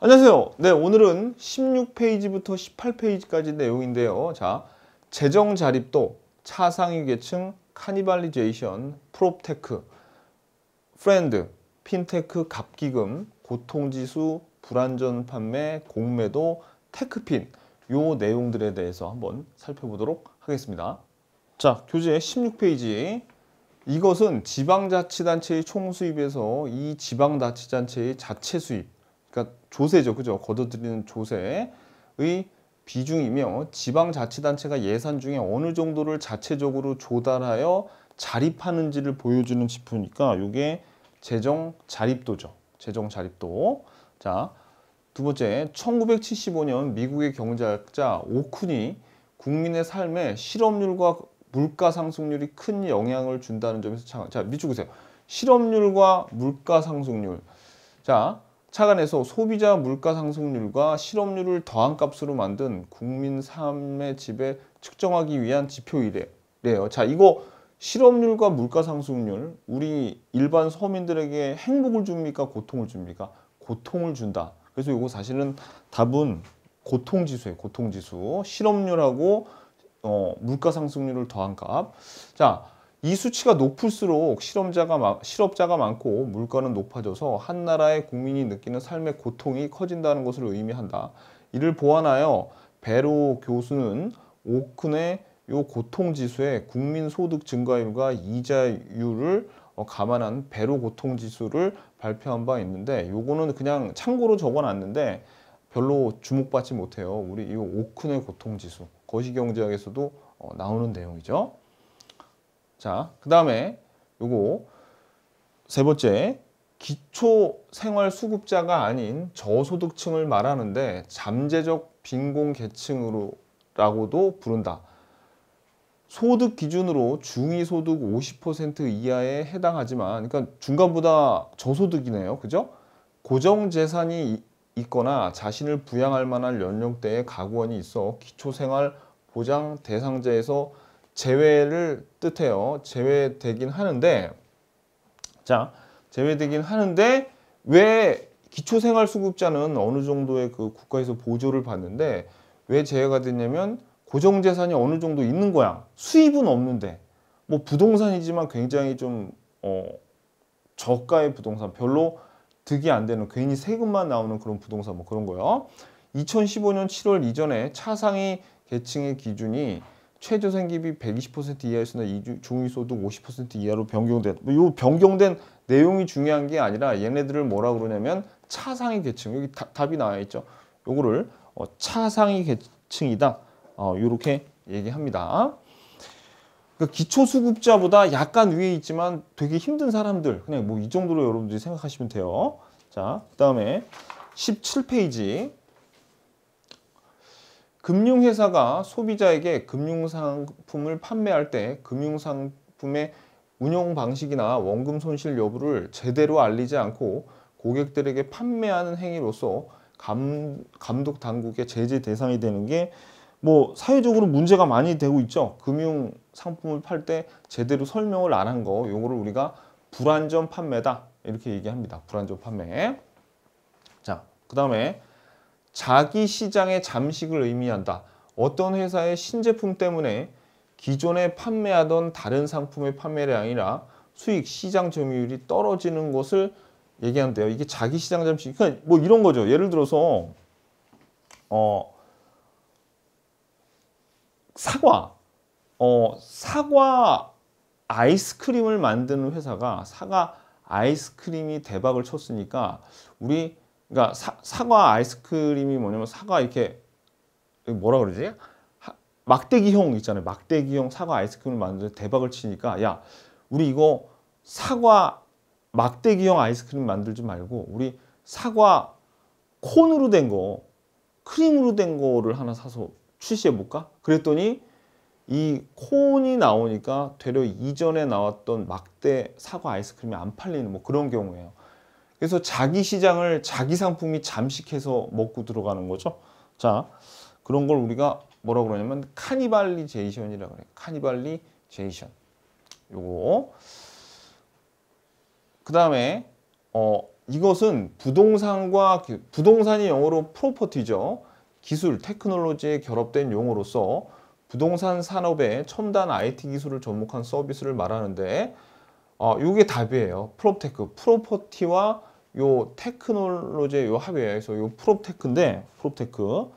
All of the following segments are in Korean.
안녕하세요. 네, 오늘은 16페이지부터 18페이지까지 내용인데요. 자, 재정 자립도, 차상위 계층, 카니발리제이션, 프롭테크, 프렌드, 핀테크 갑기금, 고통지수, 불안전 판매, 공매도, 테크핀 요 내용들에 대해서 한번 살펴보도록 하겠습니다. 자, 교재 16페이지 이것은 지방자치단체의 총수입에서 이 지방자치단체의 자체 수입 조세죠. 그죠? 거둬들이는 조세의 비중이며 지방자치단체가 예산 중에 어느 정도를 자체적으로 조달하여 자립하는지를 보여주는 지표니까 이게 재정 자립도죠. 재정 자립도. 자, 두 번째, 1975년 미국의 경제학자 오쿤이 국민의 삶에 실업률과 물가 상승률이 큰 영향을 준다는 점에서 자, 미쳐보세요. 실업률과 물가 상승률. 자, 차관에서 소비자 물가 상승률과 실업률을 더한 값으로 만든 국민 삶의 집에 측정하기 위한 지표 이래래요. 자, 이거 실업률과 물가 상승률 우리 일반 서민들에게 행복을 줍니까 고통을 줍니까? 고통을 준다. 그래서 이거 사실은 답은 고통 지수예요. 고통 지수. 실업률하고 어, 물가 상승률을 더한 값. 자, 이 수치가 높을수록 실험자가 실업자가 많고 물가는 높아져서 한 나라의 국민이 느끼는 삶의 고통이 커진다는 것을 의미한다. 이를 보완하여 베로 교수는 오큰의 요 고통 지수에 국민 소득 증가율과 이자율을 어, 감안한 배로 고통 지수를 발표한 바 있는데 요거는 그냥 참고로 적어놨는데 별로 주목받지 못해요. 우리 이 오큰의 고통 지수 거시경제학에서도 어, 나오는 내용이죠. 자, 그 다음에 요거 세 번째 기초생활수급자가 아닌 저소득층을 말하는데 잠재적 빈곤계층으로 라고도 부른다. 소득 기준으로 중위소득 50% 이하에 해당하지만 그러니까 중간보다 저소득이네요. 그죠? 고정재산이 있거나 자신을 부양할 만한 연령대의 가구원이 있어 기초생활 보장 대상자에서 제외를 뜻해요. 제외되긴 하는데 자 제외되긴 하는데 왜 기초생활수급자는 어느 정도의 그 국가에서 보조를 받는데 왜 제외가 됐냐면 고정재산이 어느 정도 있는 거야. 수입은 없는데 뭐 부동산이지만 굉장히 좀 어, 저가의 부동산 별로 득이 안 되는 괜히 세금만 나오는 그런 부동산 뭐 그런 거요. 2015년 7월 이전에 차상위 계층의 기준이 최저생 계비120% 이하였으나 중위소득 50% 이하로 변경된 이 뭐 변경된 내용이 중요한 게 아니라 얘네들을 뭐라 그러냐면 차상위 계층 여기 다, 답이 나와 있죠 요거를 어, 차상위 계층이다 어, 요렇게 얘기합니다 그러니까 기초수급자보다 약간 위에 있지만 되게 힘든 사람들 그냥 뭐 이 정도로 여러분들이 생각하시면 돼요 자그 다음에 17페이지 금융회사가 소비자에게 금융상품을 판매할 때 금융상품의 운용 방식이나 원금 손실 여부를 제대로 알리지 않고 고객들에게 판매하는 행위로서 감, 감독 당국의 제재 대상이 되는 게 뭐 사회적으로 문제가 많이 되고 있죠. 금융 상품을 팔 때 제대로 설명을 안 한 거, 요거를 우리가 불안전 판매다 이렇게 얘기합니다. 불안전 판매. 자, 그 다음에 자기 시장의 잠식을 의미한다. 어떤 회사의 신제품 때문에 기존에 판매하던 다른 상품의 판매량이 아니라 수익 시장 점유율이 떨어지는 것을 얘기한대요. 이게 자기 시장 잠식. 그러니까 뭐 이런 거죠. 예를 들어서 어 사과 어 사과 아이스크림을 만드는 회사가 사과 아이스크림이 대박을 쳤으니까 우리 그러니까 사, 과 아이스크림이 뭐냐면 사과 이렇게 뭐라 그러지? 하, 막대기형 있잖아요. 막대기형 사과 아이스크림을 만드는 대박을 치니까 야 우리 이거 사과 막대기형 아이스크림 만들지 말고 우리 사과 콘으로 된 거 크림으로 된 거를 하나 사서 출시해 볼까? 그랬더니 이 콘이 나오니까 되려 이전에 나왔던 막대 사과 아이스크림이 안 팔리는 뭐 그런 경우예요. 그래서 자기 시장을 자기 상품이 잠식해서 먹고 들어가는 거죠. 자, 그런 걸 우리가 뭐라 고 그러냐면 카니발리제이션이라고 그래요. 카니발리제이션. 요거. 그 다음에 어, 이것은 부동산과 부동산이 영어로 프로퍼티죠. 기술, 테크놀로지에 결합된 용어로서 부동산 산업의 첨단 IT 기술을 접목한 서비스를 말하는데 어, 요게 답이에요. 프로테크, 프로퍼티와 요 테크놀로제 요 합의에서 요 프롭테크인데 프롭테크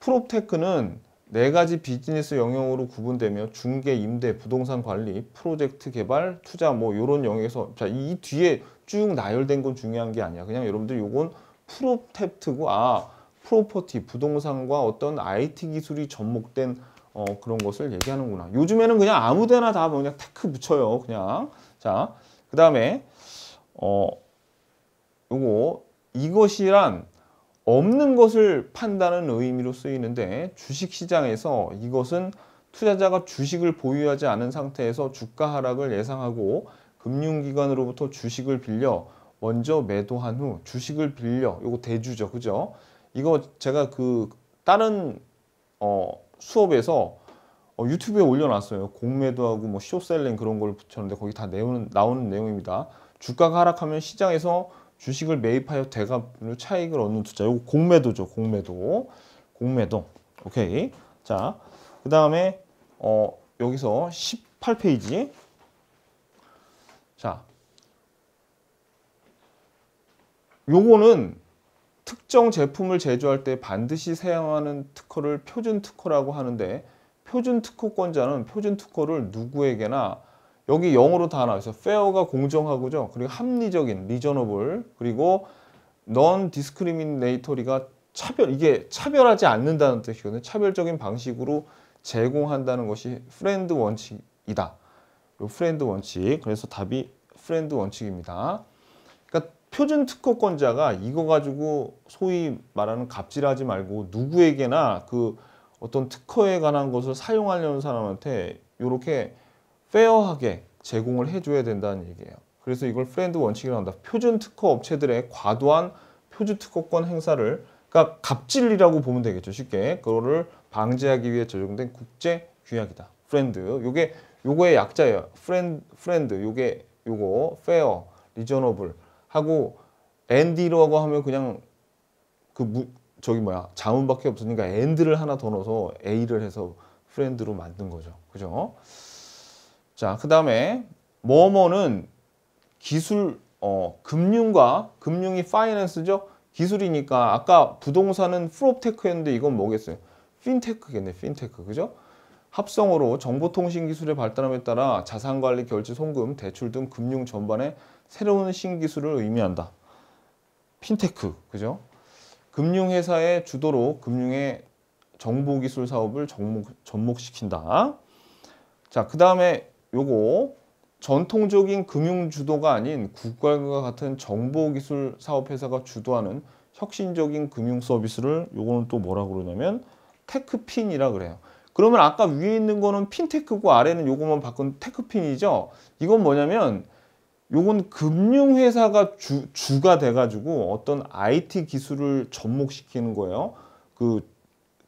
프롭테크는 네 가지 비즈니스 영역으로 구분되며 중개, 임대, 부동산 관리, 프로젝트 개발, 투자 뭐 요런 영역에서 자 이 뒤에 쭉 나열된 건 중요한 게 아니야. 그냥 여러분들 요건 프롭테크고아 프로퍼티 부동산과 어떤 IT 기술이 접목된 어, 그런 것을 얘기하는구나. 요즘에는 그냥 아무데나 다 뭐 그냥 테크 붙여요. 그냥 자그 다음에 어 요거 이것이란 없는 것을 판다는 의미로 쓰이는데 주식시장에서 이것은 투자자가 주식을 보유하지 않은 상태에서 주가 하락을 예상하고 금융기관으로부터 주식을 빌려 먼저 매도한 후 주식을 빌려 요거 대주죠 그죠 이거 제가 그 다른 어 수업에서 어 유튜브에 올려놨어요 공매도 하고 뭐 쇼셀링 그런 걸 붙였는데 거기 다내용는 나오는 내용입니다 주가가 하락하면 시장에서 주식을 매입하여 대가로 차익을 얻는 투자. 요거 공매도죠. 공매도. 공매도. 오케이. 자, 그 다음에 어, 여기서 18페이지. 자, 요거는 특정 제품을 제조할 때 반드시 사용하는 특허를 표준 특허라고 하는데 표준 특허권자는 표준 특허를 누구에게나 여기 영어로 다 나와 있어요. fair가 공정하고죠. 그리고 합리적인, reasonable, 그리고 non-discriminatory가 차별, 이게 차별하지 않는다는 뜻이거든요. 차별적인 방식으로 제공한다는 것이 프렌드 원칙이다. 요 프렌드 원칙. 그래서 답이 프렌드 원칙입니다. 그러니까 표준 특허권자가 이거 가지고 소위 말하는 갑질하지 말고 누구에게나 그 어떤 특허에 관한 것을 사용하려는 사람한테 이렇게 페어하게 제공을 해줘야 된다는 얘기예요. 그래서 이걸 프렌드 원칙이라고 한다. 표준 특허 업체들의 과도한 표준 특허권 행사를 그러니까 갑질이라고 보면 되겠죠. 쉽게 그거를 방지하기 위해 제정된 국제 규약이다. 프렌드 요게 요거의 약자예요. 프렌드 프렌드 요게 요거 페어 리저너블 하고 앤디라고 하면 그냥 그 무, 저기 뭐야 자문밖에 없으니까 앤드를 하나 더 넣어서 A를 해서 프렌드로 만든 거죠. 그죠? 자, 그 다음에 뭐뭐는 기술, 어, 금융과 금융이 파이낸스죠. 기술이니까 아까 부동산은 프롭테크였는데 이건 뭐겠어요? 핀테크겠네, 핀테크. 그죠? 합성으로 정보통신 기술의 발달함에 따라 자산관리, 결제, 송금, 대출 등 금융 전반의 새로운 신기술을 의미한다. 핀테크, 그죠? 금융회사의 주도로 금융의 정보기술 사업을 접목, 접목시킨다. 자, 그 다음에 요거 전통적인 금융 주도가 아닌 국가과 같은 정보기술 사업회사가 주도하는 혁신적인 금융 서비스를 요거는 또 뭐라 그러냐면 테크핀이라 그래요. 그러면 아까 위에 있는 거는 핀테크고 아래는 요거만 바꾼 테크핀이죠. 이건 뭐냐면 요건 금융회사가 주, 주가 돼가지고 어떤 IT 기술을 접목시키는 거예요. 그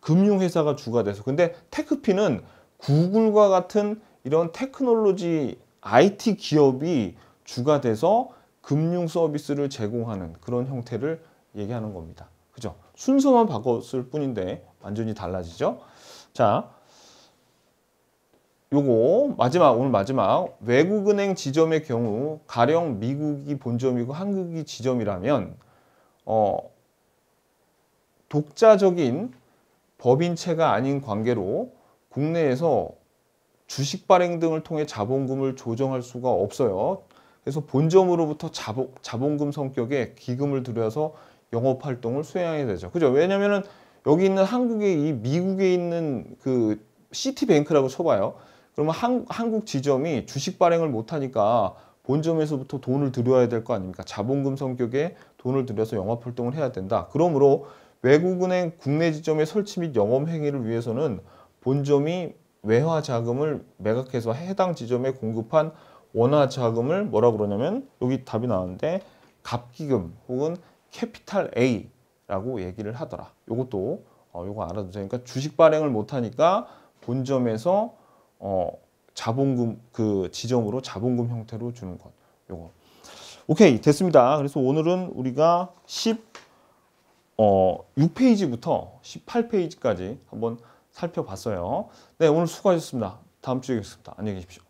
금융회사가 주가 돼서. 근데 테크핀은 구글과 같은 이런 테크놀로지 IT 기업이 주가 돼서 금융 서비스를 제공하는 그런 형태를 얘기하는 겁니다. 그죠? 순서만 바꿨을 뿐인데 완전히 달라지죠? 자, 요거 마지막 오늘 마지막 외국은행 지점의 경우 가령 미국이 본점이고 한국이 지점이라면 어 독자적인 법인체가 아닌 관계로 국내에서 주식 발행 등을 통해 자본금을 조정할 수가 없어요. 그래서 본점으로부터 자본, 자본금 성격의 기금을 들여서 영업 활동을 수행하게 되죠. 그죠? 왜냐면은 여기 있는 한국에이 미국에 있는 그 시티뱅크라고 쳐봐요. 그러면 한, 한국 지점이 주식 발행을 못하니까 본점에서부터 돈을 들여야 될 거 아닙니까? 자본금 성격에 돈을 들여서 영업 활동을 해야 된다. 그러므로 외국은행 국내 지점의 설치 및 영업 행위를 위해서는 본점이 외화 자금을 매각해서 해당 지점에 공급한 원화 자금을 뭐라 그러냐면 여기 답이 나왔는데 갑기금 혹은 캐피탈 A라고 얘기를 하더라. 이것도 어, 요거 알아두세요. 그러니까 주식 발행을 못하니까 본점에서 어, 자본금 그 지점으로 자본금 형태로 주는 것. 요거. 오케이 됐습니다. 그래서 오늘은 우리가 10 어, 6페이지부터 18페이지까지 한번 살펴봤어요. 네, 오늘 수고하셨습니다. 다음 주에 뵙겠습니다. 안녕히 계십시오.